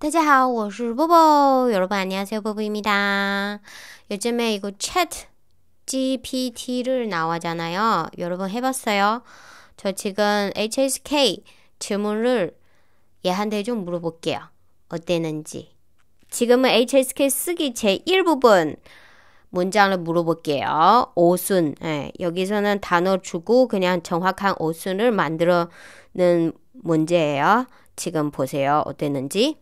大家好，我是 뽀뽀. 여러분 안녕하세요, 뽀뽀입니다. 요즘에 이거 챗 GPT를 나와잖아요. 여러분 해봤어요? 저 지금 HSK 질문을 얘한테 좀 물어볼게요. 어땠는지. 지금은 HSK 쓰기 제1부분 문장을 물어볼게요. 오순. 예, 여기서는 단어 주고 그냥 정확한 오순을 만들어는 문제예요. 지금 보세요. 어땠는지.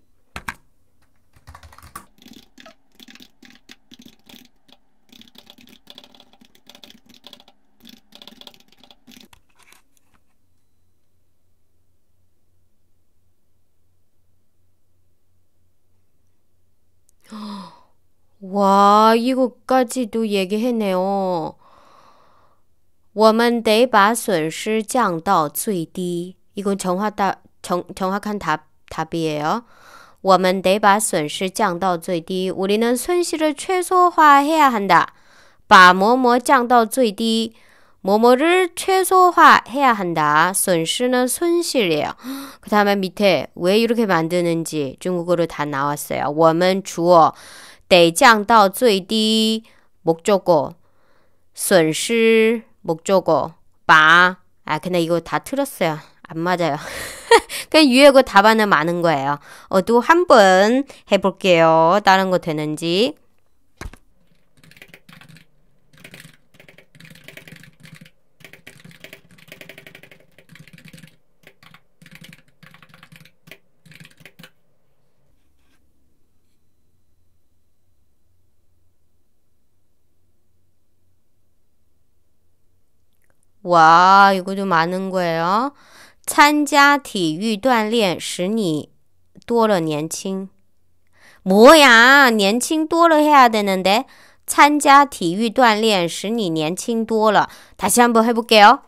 와, 이까지도얘기했네 요。 我们得把损失降到最低。이건정확다정정확한답답이에요我们得把损失降到最低。우리는 손실을 최소화해야 한다. 把뭐뭐降到最低。뭐뭐를 최소화해야 한다. 손실은 손실이에요. 그 다음에 밑에 왜 이렇게 만드는지 중국어로 다 나왔어요. 我们주어 得降到最低목조고损失목조고 바. 아 근데 이거 다 틀었어요. 안 맞아요. 그 유예고 답안은 많은 거예요. 어, 또 한 번 해볼게요. 다른 거 되는지. 와, 이거 좀 많은 거예요. 参加体育锻炼使你多了年轻. 뭐야, 年轻多了 해야 되는데. 参加体育锻炼使你年轻多了. 다시 한번 해볼게요.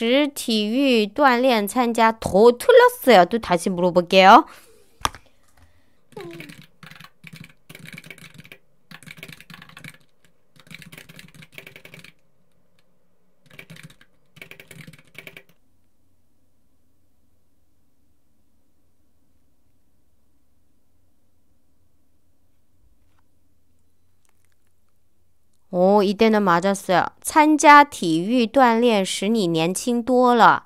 时体育锻炼参加더 틀렸어요. 또 다시 물어볼게요. 오, 이때는 맞았어요. 참가体育 锻炼使你年轻多了.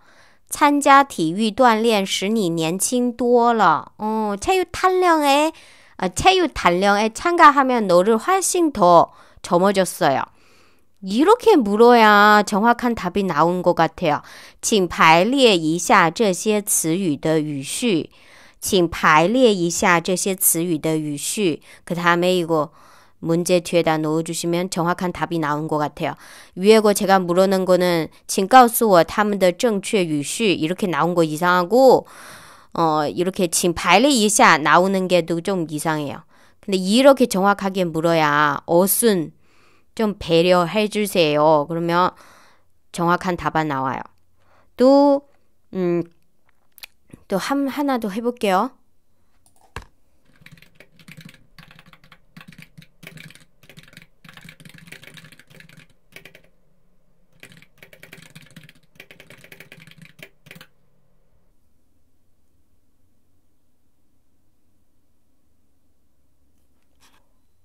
참가 体育锻炼使你年轻多了. 어, 체육 단량에 아, 체육 단량에 참가하면 너를 훨씬 더 젊어졌어요. 이렇게 물어야 정확한 답이 나온 것 같아요. 请排列一下这些词语的语序.请排列一下这些词语的语序.그 다음에 이거 문제 뒤에다 넣어주시면 정확한 답이 나온 것 같아요. 위에 거 제가 물어낸 거는 진告诉我 他们的 정취 유시 이렇게 나온 거 이상하고 어 이렇게 진排了一下 나오는 게 좀 이상해요. 근데 이렇게 정확하게 물어야 어순 좀 배려해 주세요. 그러면 정확한 답이 나와요. 또 음, 또 하나 더 해볼게요.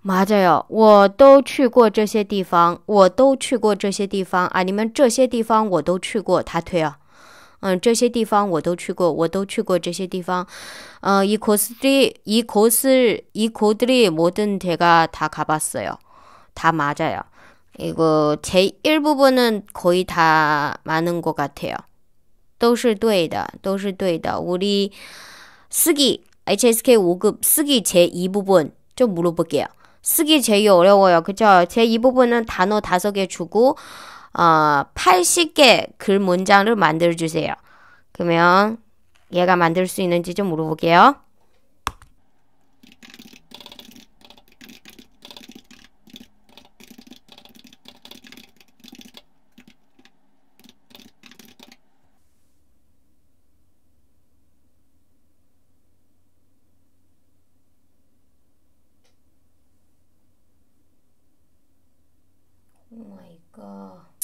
맞아요. 我都去过这些地方.我都去过这些地方. 아니면 这些地方我都去过다 돼요. 嗯，这些地方我都去过，我都去过这些地方。呃，이곳들이이곳을이곳들이모든제가다가봤어요다맞아요 이거 제 1부분은 거의 다 많은 것 같아요. 都是对的,都是对的. 우리 쓰기 HSK 5급 쓰기 제 2부분 좀 물어볼게요. 쓰기 제일 어려워요. 그죠? 제이 부분은 단어 다섯 개 주고 어, 80개 글 문장을 만들어 주세요. 그러면 얘가 만들 수 있는지 좀 물어볼게요.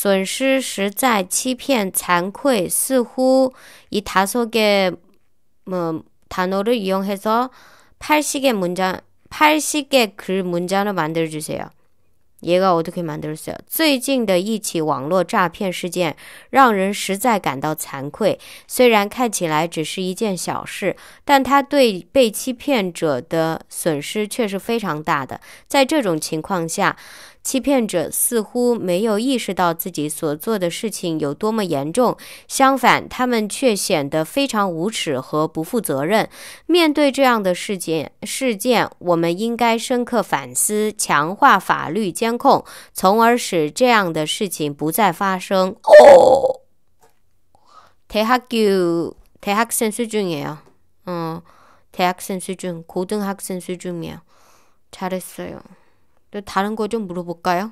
损失实在欺骗，惭愧。似乎与他说的嗯，他那都一样。那个拍戏的文章，拍戏的可是文章都만들주세 요。 얘가어떻게만들었어 요？ 最近的一起网络诈骗事件让人实在感到惭愧。虽然看起来只是一件小事，但他对被欺骗者的损失却是非常大的。在这种情况下，欺骗者似乎没有意识到自己所做的事情有多么严重，相反，他们却显得非常无耻和不负责任。面对这样的事件，事件，我们应该深刻反思，强化法律监控，从而使这样的事情不再发生。哦，大学狗，大学生水准呀，嗯，大学生水准，高中学生水准呀，잘했어 요。 다른 거 좀 물어볼까요?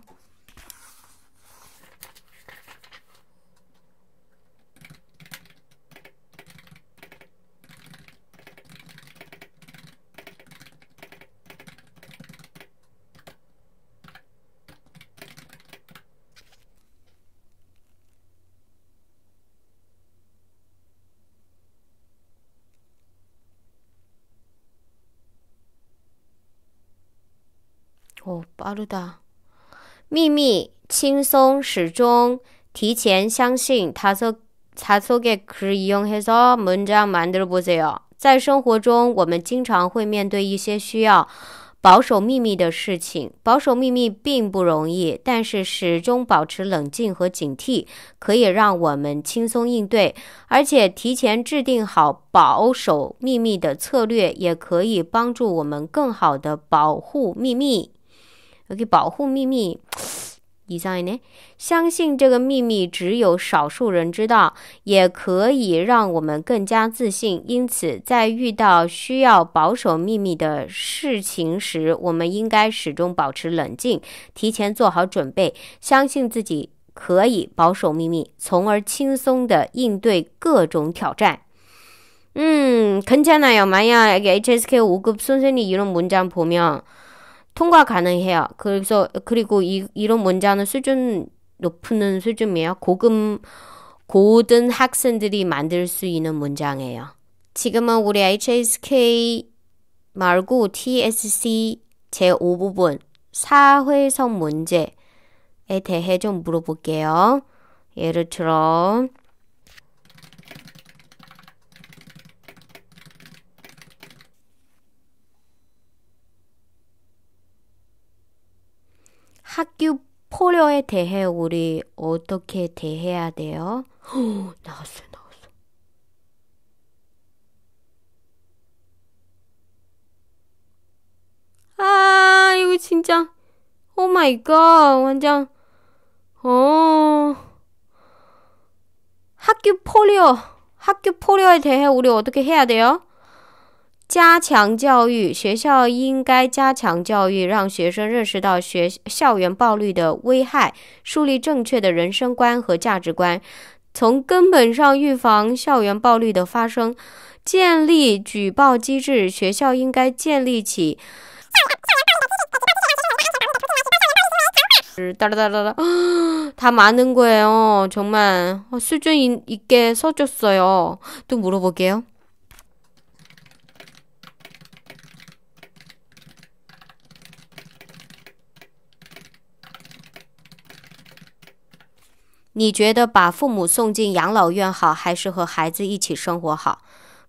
哦，巴鲁达，秘密、轻松、始终、提前、相信。他说他说给可以用黑色문제가만들어보在生活中，我们经常会面对一些需要保守秘密的事情。保守秘密并不容易，但是始终保持冷静和警惕，可以让我们轻松应对。而且提前制定好保守秘密的策略，也可以帮助我们更好的保护秘密。保护秘密，以上呢？相信这个秘密只有少数人知道，也可以让我们更加自信。因此，在遇到需要保守秘密的事情时，我们应该始终保持冷静，提前做好准备，相信自己可以保守秘密，从而轻松的应对各种挑战。嗯，괜찮아요만약 HSK 5급선생님이런문장보면 통과 가능해요. 그래서 그리고 이, 이런 문제는 수준 높은 수준이에요. 고금 고등 학생들이 만들 수 있는 문장이에요. 지금은 우리 HSK 말고 TSC 제5부분 사회성 문제에 대해 좀 물어볼게요. 예를 들어 학교 포려에 대해 우리 어떻게 대해야 돼요? 허, 어, 나왔어요, 나왔어. 아, 이거 진짜, 오 마이 갓, 완전, 어, 학교 포려, 학교 포려에 대해 우리 어떻게 해야 돼요? 加强教育，学校应该加强教育，让学生认识到学校园暴力的危害，树立正确的人生观和价值观，从根本上预防校园暴力的发生。建立举报机制，学校应该建立起。哒哒哒哒哒，他蛮能怪哦，정말수준있게서줬어요또물어보게요你觉得把父母送进养老院好，还是和孩子一起生活好？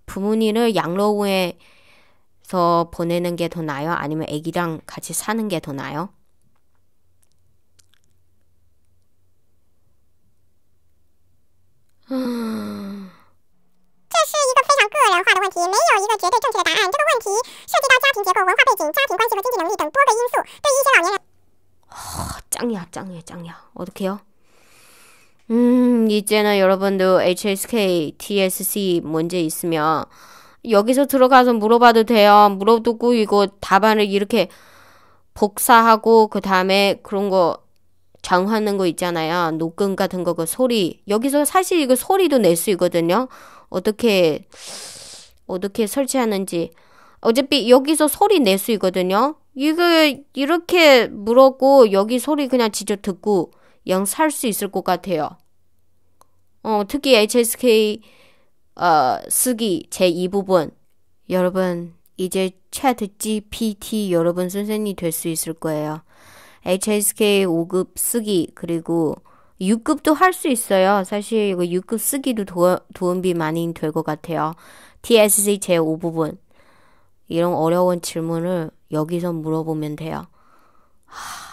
普姆，你那养老院，说婆奶奶那个多难呀，还是和孩子一起住的多难呀？嗯，这是一个非常个人化的问题，没有一个绝对正确的答案。这个问题涉及到家庭结构、文化背景、家庭关系和经济能力等多个因素。对于一些老年人，啊，脏呀，脏呀，脏呀，어떻게 요？ 음, 이제는 여러분도 HSK, TSC 문제 있으면 여기서 들어가서 물어봐도 돼요. 물어두고 이거 답안을 이렇게 복사하고 그 다음에 그런 거 정하는 거 있잖아요. 녹음 같은 거그 소리. 여기서 사실 이거 소리도 낼 수 있거든요. 어떻게 어떻게 설치하는지. 어차피 여기서 소리 낼 수 있거든요. 이거 이렇게 물었고 여기 소리 그냥 직접 듣고 영살수 있을 것 같아요. 어, 특히 HSK 어, 쓰기 제2부분 여러분 이제 챗 GPT 여러분 선생이 될 수 있을 거예요. HSK 5급 쓰기 그리고 6급도 할 수 있어요. 사실 이거 6급 쓰기도 도, 도움이 많이 될 것 같아요. TSC 제5부분 이런 어려운 질문을 여기서 물어보면 돼요. 하...